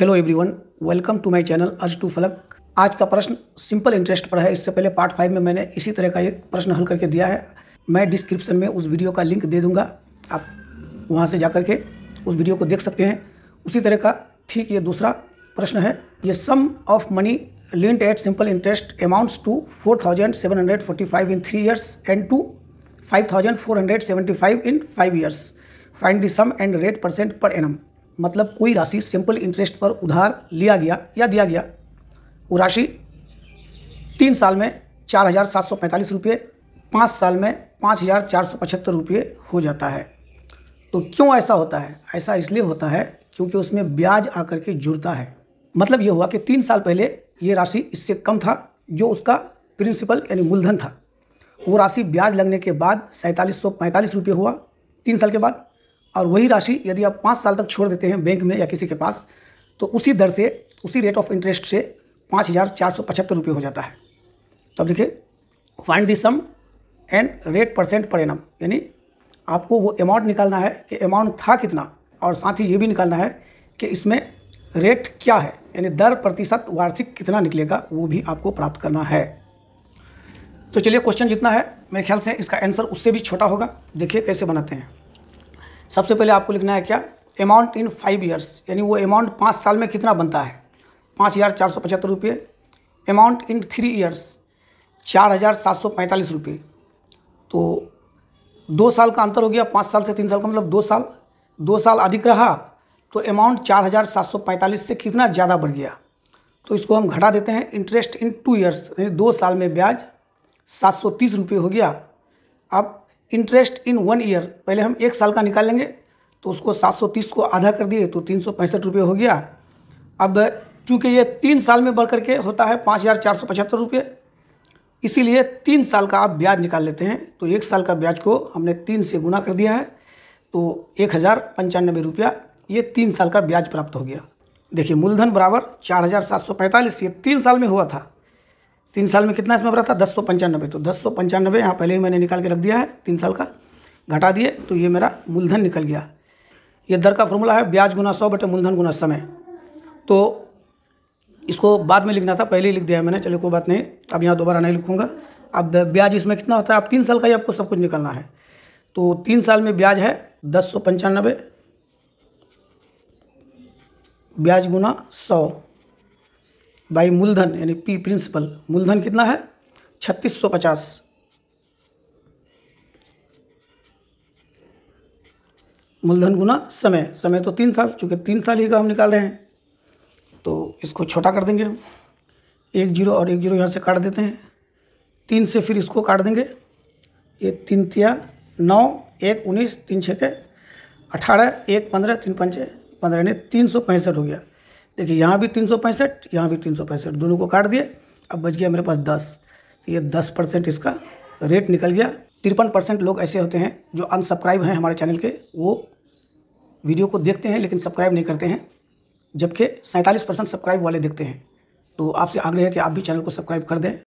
hello everyone welcome to my channel अज टू फलक आज का प्रश्न सिंपल इंटरेस्ट पर है इससे पहले पार्ट फाइव में मैंने इसी तरह का एक प्रश्न हल करके दिया है मैं डिस्क्रिप्शन में उस वीडियो का लिंक दे दूंगा आप वहां से जा के उस वीडियो को देख सकते हैं उसी तरह का ठीक ये दूसरा प्रश्न है ये sum of money lent at simple interest amounts to four thousand seven hundred forty five in three years and to five thousand four hundred seventy five in five years find the sum and rate percent per annum मतलब कोई राशि simple interest पर उधार लिया गया या दिया गया वो राशि तीन साल में चार हज़ार सात सौ पैंतालीस रुपये पाँच साल में पाँच हज़ार चार सौ पचहत्तर रुपये हो जाता है तो क्यों ऐसा होता है ऐसा इसलिए होता है क्योंकि उसमें ब्याज आकर के जुड़ता है मतलब ये हुआ कि तीन साल पहले ये राशि इससे कम था जो उसका प्रिंसिपल यानी मूलधन था वो राशि ब्याज लगने के बाद सैंतालीस सौ पैंतालीस रुपये हुआ तीन साल के बाद और वही राशि यदि आप पाँच साल तक छोड़ देते हैं बैंक में या किसी के पास तो उसी दर से उसी रेट ऑफ इंटरेस्ट से पाँच हज़ार चार सौ पचहत्तर रुपये हो जाता है तो अब देखिए find the sum and rate percent per annum यानी आपको वो अमाउंट निकालना है कि अमाउंट था कितना और साथ ही ये भी निकालना है कि इसमें रेट क्या है यानी दर प्रतिशत वार्षिक कितना निकलेगा वो भी आपको प्राप्त करना है तो चलिए क्वेश्चन जितना है मेरे ख्याल से इसका आंसर उससे भी छोटा होगा देखिए कैसे बनाते हैं सबसे पहले आपको लिखना है क्या अमाउंट इन फाइव ईयर्स यानी वो अमाउंट पाँच साल में कितना बनता है पाँच हज़ार चार सौ पचहत्तर रुपये अमाउंट इन थ्री ईयर्स चार हज़ार सात सौ पैंतालीस रुपये तो दो साल का अंतर हो गया पाँच साल से तीन साल का मतलब दो साल दो साल अधिक रहा तो अमाउंट चार हज़ार सात सौ पैंतालीस से कितना ज़्यादा बढ़ गया तो इसको हम घटा देते हैं इंटरेस्ट इन टू ईयर्स यानी दो साल में ब्याज सात सौ तीस रुपये हो गया अब इंटरेस्ट इन वन ईयर पहले हम एक साल का निकालेंगे तो उसको 730 को आधा कर दिए तो तीन रुपये हो गया अब चूँकि ये तीन साल में बढ़ करके होता है पाँच हज़ार चार सौ पचहत्तर रुपये इसीलिए तीन साल का आप ब्याज निकाल लेते हैं तो एक साल का ब्याज को हमने तीन से गुना कर दिया है तो एक हज़ार पंचानबे रुपया ये तीन साल का ब्याज प्राप्त हो गया देखिए मूलधन बराबर चार हज़ार सात सौ पैंतालीस ये तीन साल में हुआ था तीन साल में कितना इसमें भरा था दस सौ पंचानबे तो दस सौ पंचानबे यहाँ पहले ही मैंने निकाल के रख दिया है तीन साल का घटा दिए तो ये मेरा मूलधन निकल गया ये दर का फॉर्मूला है ब्याज गुना सौ बटे मूलधन गुना समय तो इसको बाद में लिखना था पहले ही लिख दिया मैंने चलिए कोई बात नहीं अब यहाँ दोबारा नहीं लिखूँगा अब ब्याज इसमें कितना होता है अब तीन साल का ही आपको सब कुछ निकलना है तो तीन साल में ब्याज है दस सौ पंचानबे ब्याज गुना सौ बाई मूलधन यानी पी प्रिंसिपल मूलधन कितना है छत्तीस सौ पचास मूलधन गुना समय समय तो तीन साल चूंकि तीन साल ही का हम निकाल रहे हैं तो इसको छोटा कर देंगे हम एक जीरो और एक जीरो यहाँ से काट देते हैं तीन से फिर इसको काट देंगे ये तीन तिया नौ एक उन्नीस तीन छः के अठारह एक पंद्रह तीन पंचे पंद्रह यानी तीन सौ पैंसठ हो गया देखिए यहाँ भी तीन सौ पैंसठ यहाँ भी तीन सौ पैंसठ दोनों को काट दिए अब बच गया मेरे पास दस तो ये दस परसेंट इसका रेट निकल गया तिरपन परसेंट लोग ऐसे होते हैं जो अनसब्सक्राइब हैं हमारे चैनल के वो वीडियो को देखते हैं लेकिन सब्सक्राइब नहीं करते हैं जबकि सैंतालीस परसेंट सब्सक्राइब वाले देखते हैं तो आपसे आग्रह है कि आप भी चैनल को सब्सक्राइब कर दें